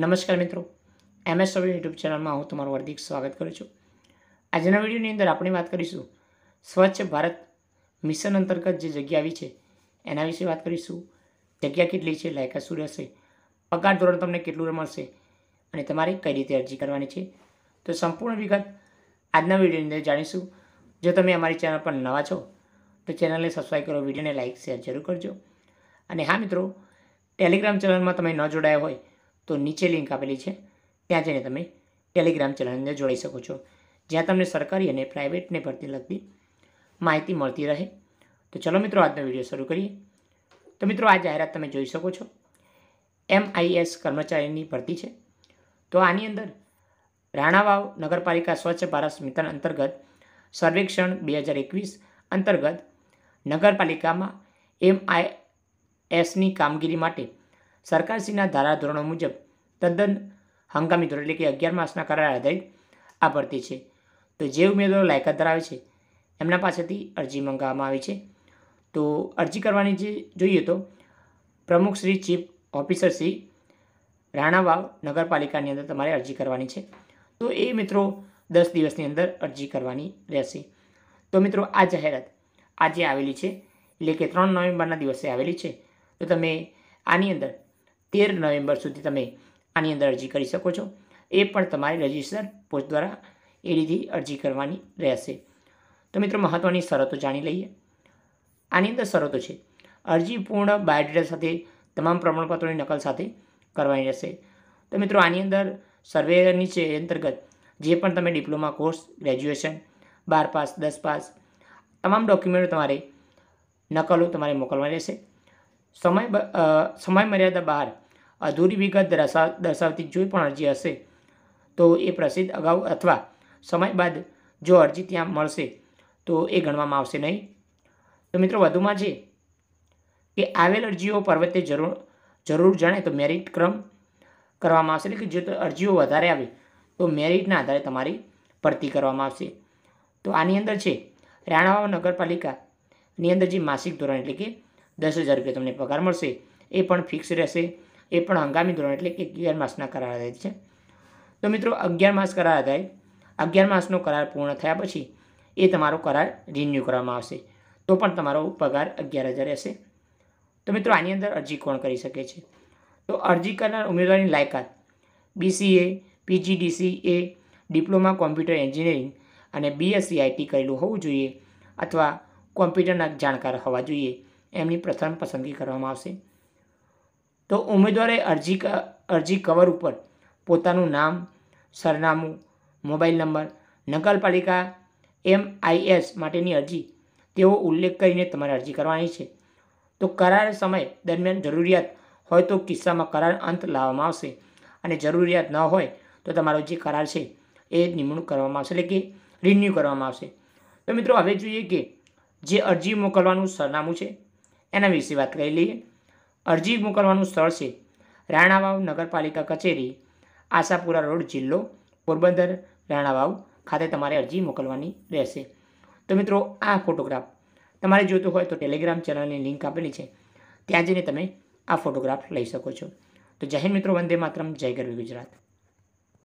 નમસ્કાર મિત્રો MS સવી YouTube ચેનલમાં હું તમારું હાર્દિક સ્વાગત કરું છું આજના વિડીયોની અંદર આપણે વાત કરીશું સ્વચ્છ ભારત મિશન અંતર્ગત જે જગ્યા આવી છે એના વિશે વાત કરીશું જગ્યા કેટલી છે લાયકાત શું રહેશે પગાર ધોરણ તમને કેટલું મળશે અને તમારે કઈ રીતે અરજી કરવાની છે તો સંપૂર્ણ વિગત આજના વિડીયોની અંદર જાણીશું જો તમે અમારી ચેનલ પર નવા છો તો ચેનલને સબસ્ક્રાઈબ કરો વિડીયોને લાઇક શેર જરૂર કરજો અને હા મિત્રો ટેલિગ્રામ ચેનલમાં તમે ન જોડાયા હોય તો નીચે લિંક આપેલી છે ત્યાં જઈને તમે ટેલિગ્રામ અંદર જોડાઈ શકો છો જ્યાં તમને સરકારી અને પ્રાઇવેટને ભરતી લગતી માહિતી મળતી રહે તો ચલો મિત્રો આજનો વિડીયો શરૂ કરીએ તો મિત્રો આ જાહેરાત તમે જોઈ શકો છો એમઆઈએસ કર્મચારીની ભરતી છે તો આની અંદર રાણાવાવ નગરપાલિકા સ્વચ્છ ભારત મિશન અંતર્ગત સર્વેક્ષણ બે હજાર એકવીસ અંતર્ગત નગરપાલિકામાં એમઆઈએસની કામગીરી માટે સરકારશ્રીના ધારાધોરણો મુજબ તદ્દન હંગામી ધોરણ એટલે કે અગિયાર માસના કરાર આધારિત આ ભરતી છે તો જે ઉમેદવારો લાયકાત ધરાવે છે એમના પાસેથી અરજી મંગાવવામાં આવી છે તો અરજી કરવાની જે જોઈએ તો પ્રમુખ શ્રી ચીફ ઓફિસર શ્રી રાણાવાવ નગરપાલિકાની અંદર તમારે અરજી કરવાની છે તો એ મિત્રો દસ દિવસની અંદર અરજી કરવાની રહેશે તો મિત્રો આ જાહેરાત આજે આવેલી છે એટલે કે ત્રણ નવેમ્બરના દિવસે આવેલી છે તો તમે આની અંદર તેર નવેમ્બર સુધી તમે આની અંદર અરજી કરી શકો છો એ પણ તમારે રજિસ્ટર પોસ્ટ દ્વારા એડીથી અરજી કરવાની રહેશે તો મિત્રો મહત્ત્વની શરતો જાણી લઈએ આની અંદર શરતો છે અરજી પૂર્ણ બાયોડેટા સાથે તમામ પ્રમાણપત્રોની નકલ સાથે કરવાની રહેશે તો મિત્રો આની અંદર સર્વેની છે અંતર્ગત જે પણ તમે ડિપ્લોમા કોર્સ ગ્રેજ્યુએશન બાર પાસ દસ પાસ તમામ ડોક્યુમેન્ટો તમારે નકલો તમારે મોકલવાની રહેશે સમય સમય મર્યાદા બહાર અધૂરી વિગત દર્શાવ દર્શાવતી જોઈ પણ અરજી હશે તો એ પ્રસિદ્ધ અગાઉ અથવા સમય બાદ જો અરજી ત્યાં મળશે તો એ ગણવામાં આવશે નહીં તો મિત્રો વધુમાં છે કે આવેલ અરજીઓ પર્વતે જરૂર જરૂર જણાય તો મેરિટ ક્રમ કરવામાં આવશે એટલે કે જો અરજીઓ વધારે આવે તો મેરિટના આધારે તમારી ભરતી કરવામાં આવશે તો આની અંદર છે રાણાવાવ નગરપાલિકાની અંદર જે માસિક ધોરણ એટલે કે દસ હજાર રૂપિયા તમને પગાર મળશે એ પણ ફિક્સ રહેશે એ પણ હંગામી ધોરણ એટલે કે અગિયાર માસના કરાર આધારિત છે તો મિત્રો અગિયાર માસ કરાર આધારિત અગિયાર માસનો કરાર પૂર્ણ થયા પછી એ તમારો કરાર રિન્યૂ કરવામાં આવશે તો પણ તમારો પગાર અગિયાર હજાર રહેશે તો મિત્રો આની અંદર અરજી કોણ કરી શકે છે તો અરજી કરનાર ઉમેદવારની લાયકાત BCA PGDC A diploma computer engineering અને બીએસસી આઈટી કરેલું હોવું જોઈએ અથવા કોમ્પ્યુટરના જાણકાર હોવા જોઈએ એમની પ્રથમ પસંદગી કરવામાં આવશે તો ઉમેદવારે અરજી અરજી કવર ઉપર પોતાનું નામ સરનામું મોબાઈલ નંબર નગરપાલિકા એમઆઈએસ માટેની અરજી તેઓ ઉલ્લેખ કરીને તમારે અરજી કરવાની છે તો કરાર સમય દરમિયાન જરૂરિયાત હોય તો કિસ્સામાં કરાર અંત લાવવામાં આવશે અને જરૂરિયાત ન હોય તો તમારો જે કરાર છે એ નિમણૂક કરવામાં આવશે એટલે કે રિન્યૂ કરવામાં આવશે તો મિત્રો હવે જોઈએ કે જે અરજી મોકલવાનું સરનામું છે એના વિશે વાત કરી લઈએ અરજી મોકલવાનું સ્થળ છે રાણાવાવ નગરપાલિકા કચેરી આશાપુરા રોડ જિલ્લો પોરબંદર રાણાવાવ ખાતે તમારે અરજી મોકલવાની રહેશે તો મિત્રો આ ફોટોગ્રાફ તમારે જોઈતો હોય તો ટેલિગ્રામ ચેનલની લિંક આપેલી છે ત્યાં જઈને તમે આ ફોટોગ્રાફ લઈ શકો છો તો જય મિત્રો વંદે માત્રમ જય ગરવી ગુજરાત